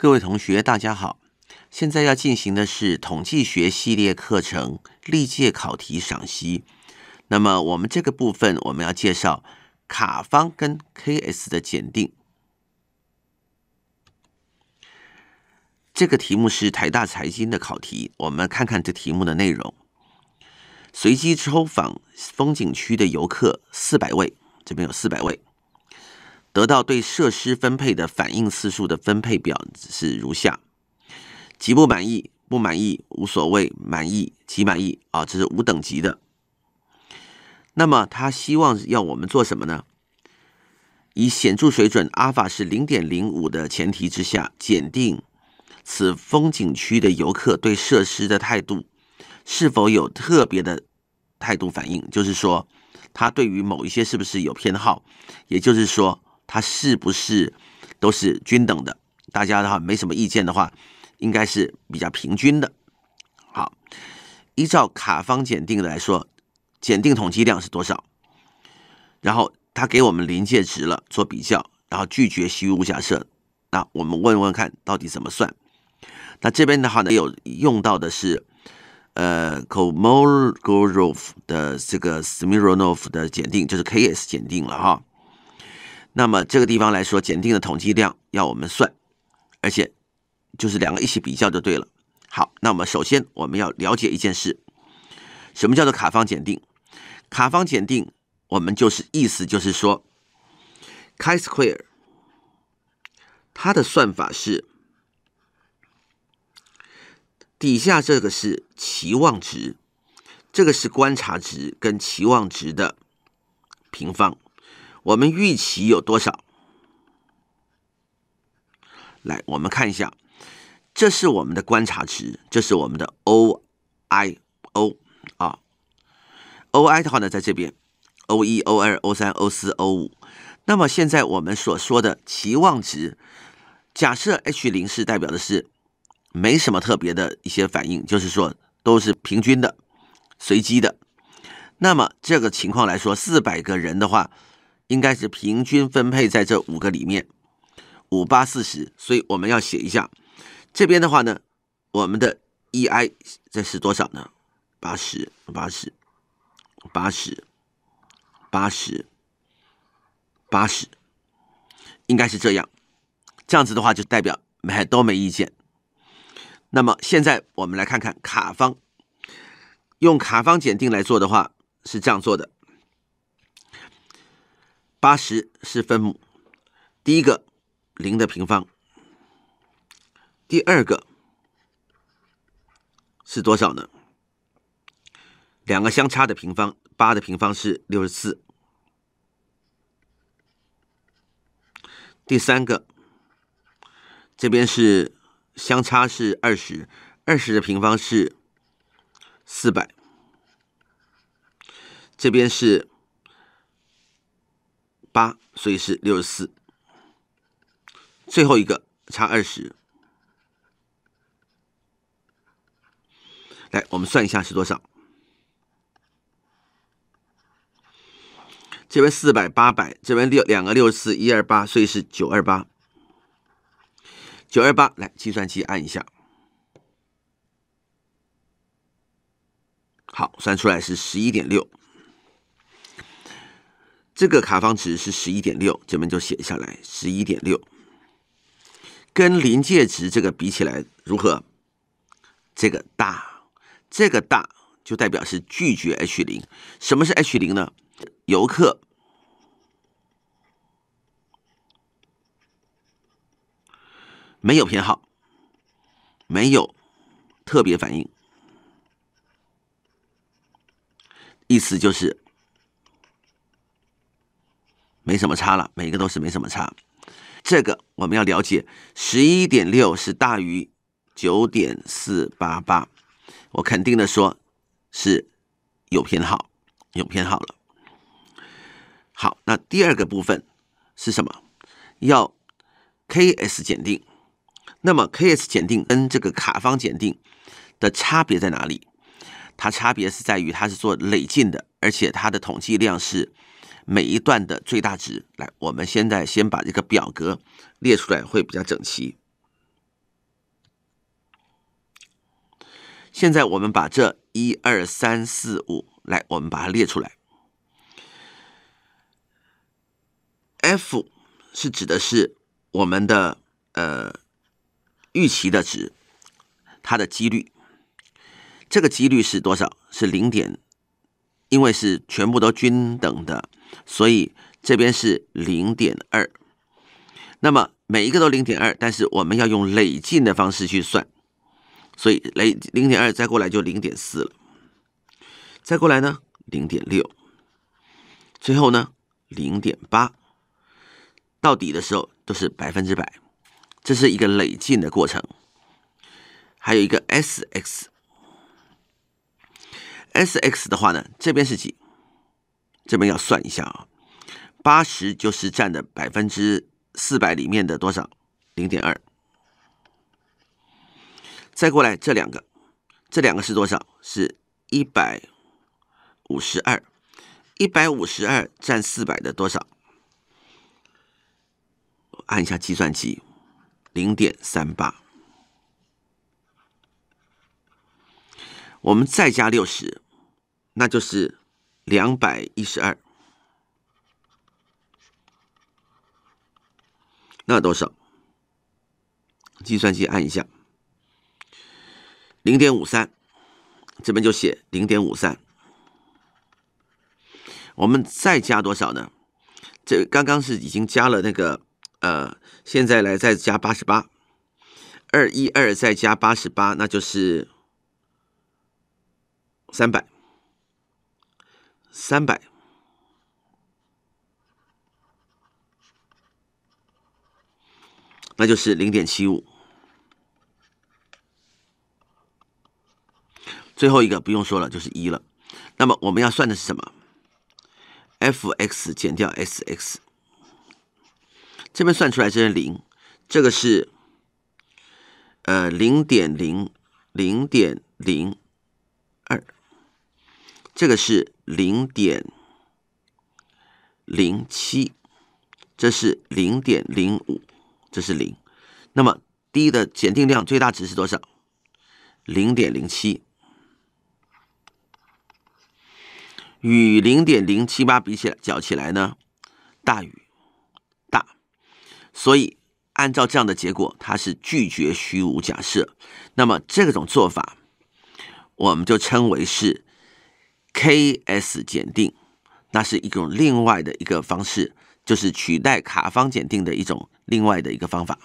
各位同学，大家好！现在要进行的是统计学系列课程历届考题赏析。那么，我们这个部分我们要介绍卡方跟 K S 的检定。这个题目是台大财经的考题，我们看看这题目的内容：随机抽访风景区的游客四百位，这边有四百位。得到对设施分配的反应次数的分配表是如下：极不满意、不满意、无所谓、满意、极满意啊，这是无等级的。那么他希望要我们做什么呢？以显著水准阿尔法是零点零五的前提之下，检定此风景区的游客对设施的态度是否有特别的态度反应，就是说他对于某一些是不是有偏好，也就是说。它是不是都是均等的？大家的话没什么意见的话，应该是比较平均的。好，依照卡方检定的来说，检定统计量是多少？然后它给我们临界值了，做比较，然后拒绝虚无假设。那我们问问看到底怎么算？那这边的话呢，有用到的是呃 k o m o g o r o v 的这个 Smirnov 的检定，就是 K S 检定了哈。那么这个地方来说，检定的统计量要我们算，而且就是两个一起比较就对了。好，那我们首先我们要了解一件事，什么叫做卡方检定？卡方检定，我们就是意思就是说，square 它的算法是底下这个是期望值，这个是观察值跟期望值的平方。我们预期有多少？来，我们看一下，这是我们的观察值，这是我们的 O I O 啊，O I 的话呢，在这边 O 一 O 二 O 三 O 四 O 五。那么现在我们所说的期望值，假设 H 零是代表的是没什么特别的一些反应，就是说都是平均的、随机的。那么这个情况来说，四百个人的话。应该是平均分配在这五个里面，五八四十，所以我们要写一下。这边的话呢，我们的 EI 这是多少呢？八十，八十，八十，八十，八十，应该是这样。这样子的话，就代表没都没意见。那么现在我们来看看卡方，用卡方检定来做的话，是这样做的。八十是分母，第一个零的平方，第二个是多少呢？两个相差的平方，八的平方是六十四。第三个，这边是相差是二十，二十的平方是四百，这边是。八，所以是六十四。最后一个差二十，来，我们算一下是多少？这边四百八百，这边六两个六十四一二八，所以是九二八。九二八，来计算器按一下，好，算出来是十一点六。这个卡方值是十一点六，这边就写下来十一点六，跟临界值这个比起来如何？这个大，这个大就代表是拒绝 H 零。什么是 H 零呢？游客没有偏好，没有特别反应，意思就是。没什么差了，每个都是没什么差。这个我们要了解，十一点六是大于九点四八八，我肯定的说是有偏好，有偏好了。好，那第二个部分是什么？要 K S 检定。那么 K S 检定跟这个卡方检定的差别在哪里？它差别是在于它是做累进的，而且它的统计量是。每一段的最大值，来，我们现在先把这个表格列出来，会比较整齐。现在我们把这一二三四五，来，我们把它列出来。F 是指的是我们的呃预期的值，它的几率，这个几率是多少？是零点。因为是全部都均等的，所以这边是零点二。那么每一个都零点二，但是我们要用累进的方式去算，所以累零点二再过来就零点四了，再过来呢零点六，最后呢零点八，到底的时候都是百分之百，这是一个累进的过程，还有一个 Sx。Sx 的话呢，这边是几？这边要算一下啊，八十就是占的百分之四百里面的多少？零点二。再过来这两个，这两个是多少？是一百五十二，一百五十二占四百的多少？我按下计算器，零点三八。我们再加六十。那就是两百一十二，那多少？计算器按一下，零点五三，这边就写零点五三。我们再加多少呢？这刚刚是已经加了那个呃，现在来再加八十八，二一二再加八十八，那就是三百。三百，那就是零点七五。最后一个不用说了，就是一了。那么我们要算的是什么？f(x) 减掉 s(x)，这边算出来这是零，这个是呃零点零零点零二。这个是零点零七，这是零点零五，这是零。那么低的检定量最大值是多少？零点零七，与零点零七八比起来，较起来呢，大于大。所以按照这样的结果，它是拒绝虚无假设。那么这种做法，我们就称为是。K S 检定，那是一种另外的一个方式，就是取代卡方检定的一种另外的一个方法。